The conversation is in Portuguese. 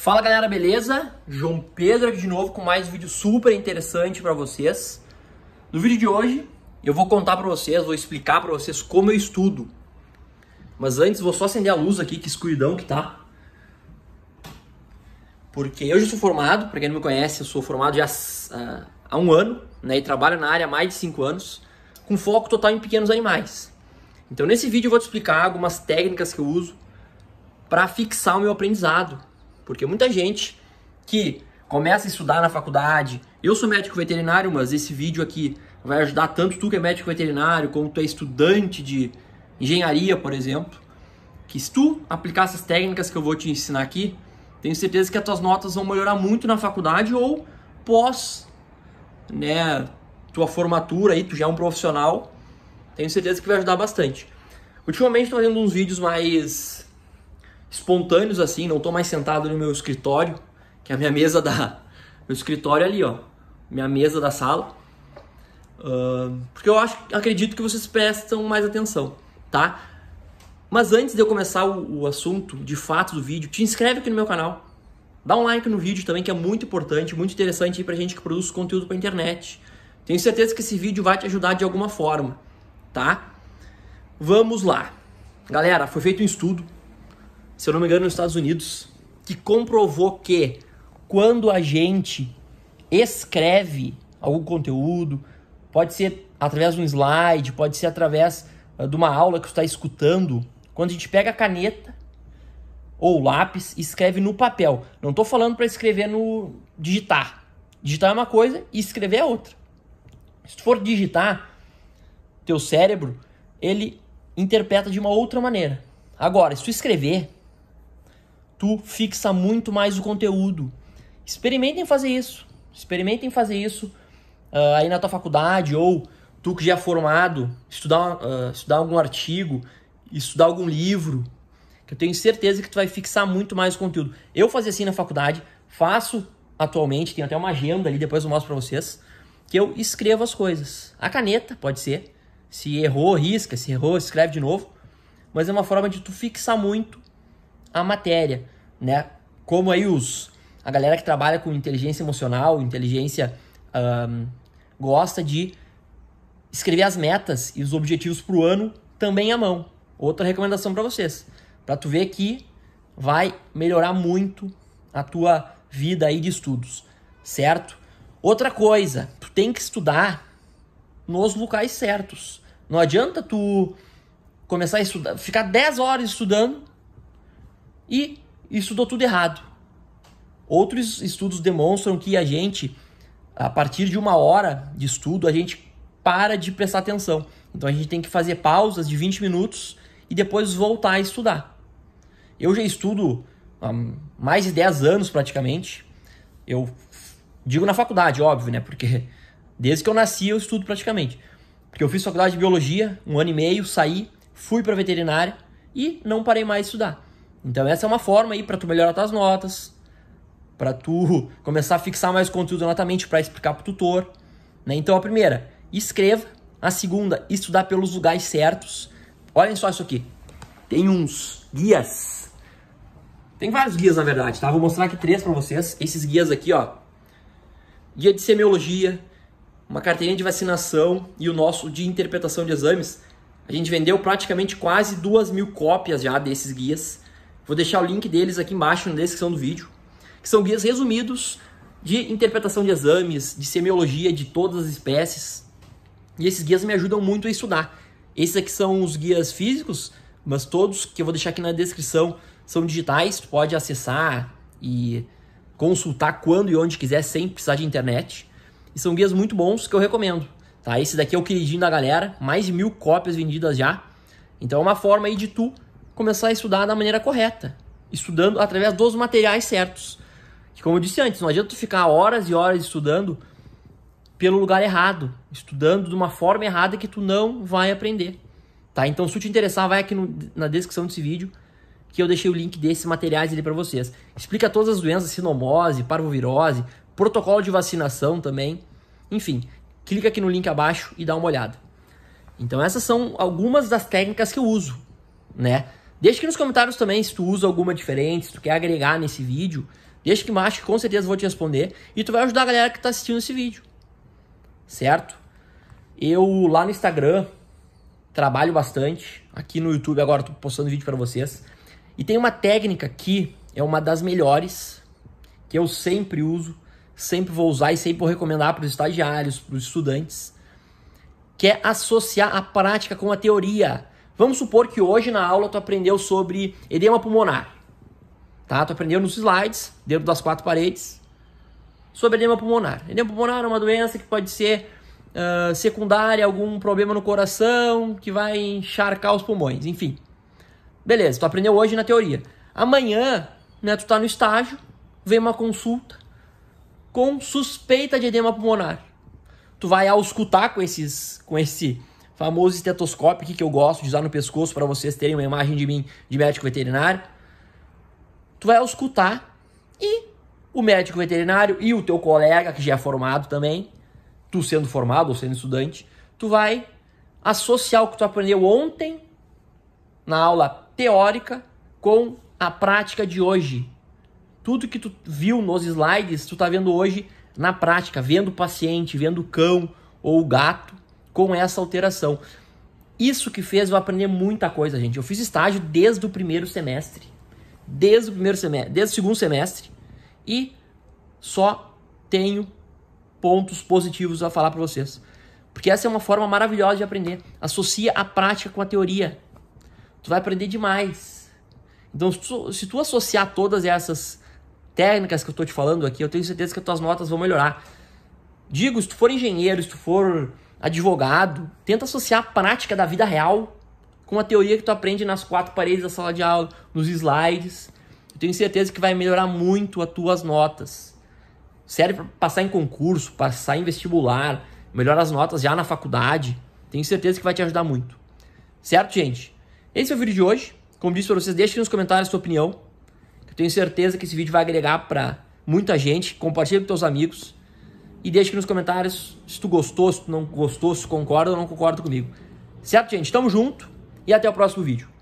Fala galera, beleza? João Pedro aqui de novo com mais um vídeo super interessante para vocês. No vídeo de hoje eu vou contar para vocês, vou explicar para vocês como eu estudo. Mas antes vou só acender a luz aqui, que escuridão que tá. Porque eu já sou formado, para quem não me conhece, eu sou formado já ah, há um ano, né? E trabalho na área há mais de cinco anos, com foco total em pequenos animais. Então nesse vídeo eu vou te explicar algumas técnicas que eu uso para fixar o meu aprendizado, porque muita gente que começa a estudar na faculdade, eu sou médico veterinário, mas esse vídeo aqui vai ajudar tanto tu que é médico veterinário, como tu é estudante de engenharia, por exemplo, que se tu aplicar essas técnicas que eu vou te ensinar aqui, tenho certeza que as tuas notas vão melhorar muito na faculdade ou pós, né, tua formatura aí, tu já é um profissional, tenho certeza que vai ajudar bastante. Ultimamente estou fazendo uns vídeos mais espontâneos assim, não estou mais sentado no meu escritório, que é a minha mesa da. Meu escritório é ali, ó. Minha mesa da sala. Uh, porque eu acho, acredito que vocês prestam mais atenção, tá? Mas antes de eu começar o, o assunto de fato do vídeo, te inscreve aqui no meu canal. Dá um like no vídeo também, que é muito importante, muito interessante aí pra gente que produz conteúdo pra internet. Tenho certeza que esse vídeo vai te ajudar de alguma forma, tá? Vamos lá. Galera, foi feito um estudo se eu não me engano, nos Estados Unidos, que comprovou que quando a gente escreve algum conteúdo, pode ser através de um slide, pode ser através ah, de uma aula que você está escutando, quando a gente pega a caneta ou lápis e escreve no papel. Não estou falando para escrever no digitar. Digitar é uma coisa e escrever é outra. Se tu for digitar, teu cérebro ele interpreta de uma outra maneira. Agora, se tu escrever, tu fixa muito mais o conteúdo. Experimentem fazer isso. Experimentem fazer isso uh, aí na tua faculdade ou tu que já é formado, estudar, uh, estudar algum artigo, estudar algum livro, que eu tenho certeza que tu vai fixar muito mais o conteúdo. Eu fazia assim na faculdade, faço atualmente, Tenho até uma agenda ali, depois eu mostro para vocês, que eu escrevo as coisas. A caneta, pode ser. Se errou, risca, se errou, escreve de novo. Mas é uma forma de tu fixar muito a matéria, né? Como aí os a galera que trabalha com inteligência emocional, inteligência um, gosta de escrever as metas e os objetivos para o ano também à mão. Outra recomendação para vocês, para tu ver que vai melhorar muito a tua vida aí de estudos, certo? Outra coisa, tu tem que estudar nos locais certos. Não adianta tu começar a estudar, ficar 10 horas estudando e isso deu tudo errado. Outros estudos demonstram que a gente, a partir de uma hora de estudo, a gente para de prestar atenção. Então a gente tem que fazer pausas de 20 minutos e depois voltar a estudar. Eu já estudo há mais de 10 anos praticamente. Eu digo na faculdade, óbvio, né? Porque desde que eu nasci eu estudo praticamente. Porque eu fiz faculdade de biologia, um ano e meio, saí, fui para veterinária e não parei mais de estudar. Então essa é uma forma aí para tu melhorar tuas notas, para tu começar a fixar mais conteúdo na tua mente para explicar pro tutor, né? Então a primeira, escreva. A segunda, estudar pelos lugares certos. Olhem só isso aqui. Tem uns guias. Tem vários guias, na verdade, tá? Vou mostrar aqui três para vocês. Esses guias aqui, ó. Guia de semiologia, uma carteirinha de vacinação e o nosso de interpretação de exames. A gente vendeu praticamente quase duas mil cópias já desses guias. Vou deixar o link deles aqui embaixo na descrição do vídeo, que são guias resumidos de interpretação de exames, de semiologia de todas as espécies. E esses guias me ajudam muito a estudar. Esses aqui são os guias físicos, mas todos que eu vou deixar aqui na descrição são digitais, tu pode acessar e consultar quando e onde quiser sem precisar de internet. E são guias muito bons que eu recomendo. Tá? Esse daqui é o queridinho da galera, mais de mil cópias vendidas já. Então é uma forma aí de tu começar a estudar da maneira correta, estudando através dos materiais certos. Que, como eu disse antes, não adianta tu ficar horas e horas estudando pelo lugar errado, estudando de uma forma errada que tu não vai aprender. Tá? Então, se tu te interessar, vai aqui no, na descrição desse vídeo que eu deixei o link desses materiais ali para vocês. Explica todas as doenças, sinomose, parvovirose, protocolo de vacinação também. Enfim, clica aqui no link abaixo e dá uma olhada. Então essas são algumas das técnicas que eu uso, né? Deixa aqui nos comentários também se tu usa alguma diferente, se tu quer agregar nesse vídeo. Deixa aqui embaixo que com certeza vou te responder. E tu vai ajudar a galera que tá assistindo esse vídeo. Certo? Eu lá no Instagram trabalho bastante. Aqui no YouTube agora tô postando vídeo para vocês. E tem uma técnica que é uma das melhores que eu sempre uso, sempre vou usar e sempre vou recomendar para os estagiários, para os estudantes, que é associar a prática com a teoria. Vamos supor que hoje na aula tu aprendeu sobre edema pulmonar. Tá? Tu aprendeu nos slides, dentro das quatro paredes, sobre edema pulmonar. Edema pulmonar é uma doença que pode ser uh, secundária, algum problema no coração que vai encharcar os pulmões, enfim. Beleza, tu aprendeu hoje na teoria. Amanhã, né, tu tá no estágio, vem uma consulta com suspeita de edema pulmonar. Tu vai auscultar com esses com esse famoso estetoscópio aqui que eu gosto de usar no pescoço para vocês terem uma imagem de mim de médico veterinário. Tu vai escutar e o médico veterinário e o teu colega que já é formado também, tu sendo formado ou sendo estudante, tu vai associar o que tu aprendeu ontem na aula teórica com a prática de hoje. Tudo que tu viu nos slides, tu tá vendo hoje na prática, vendo o paciente, vendo o cão ou o gato com essa alteração. Isso que fez eu aprender muita coisa, gente. Eu fiz estágio desde o primeiro semestre. Desde o primeiro semestre, desde o segundo semestre. E só tenho pontos positivos a falar para vocês. Porque essa é uma forma maravilhosa de aprender. Associa a prática com a teoria. Tu vai aprender demais. Então, se tu, associar todas essas técnicas que eu estou te falando aqui, eu tenho certeza que as tuas notas vão melhorar. Digo, se tu for engenheiro, se tu for advogado, tenta associar a prática da vida real com a teoria que tu aprende nas quatro paredes da sala de aula, nos slides. Eu tenho certeza que vai melhorar muito as tuas notas. Serve para passar em concurso, passar em vestibular, melhorar as notas já na faculdade. Tenho certeza que vai te ajudar muito. Certo, gente? Esse é o vídeo de hoje. Como disse para vocês, deixe aqui nos comentários a sua opinião. Eu tenho certeza que esse vídeo vai agregar para muita gente. Compartilhe com seus amigos e deixa aqui nos comentários se tu gostou, se tu não gostou, se concorda ou não concorda comigo. Certo, gente? Tamo junto e até o próximo vídeo.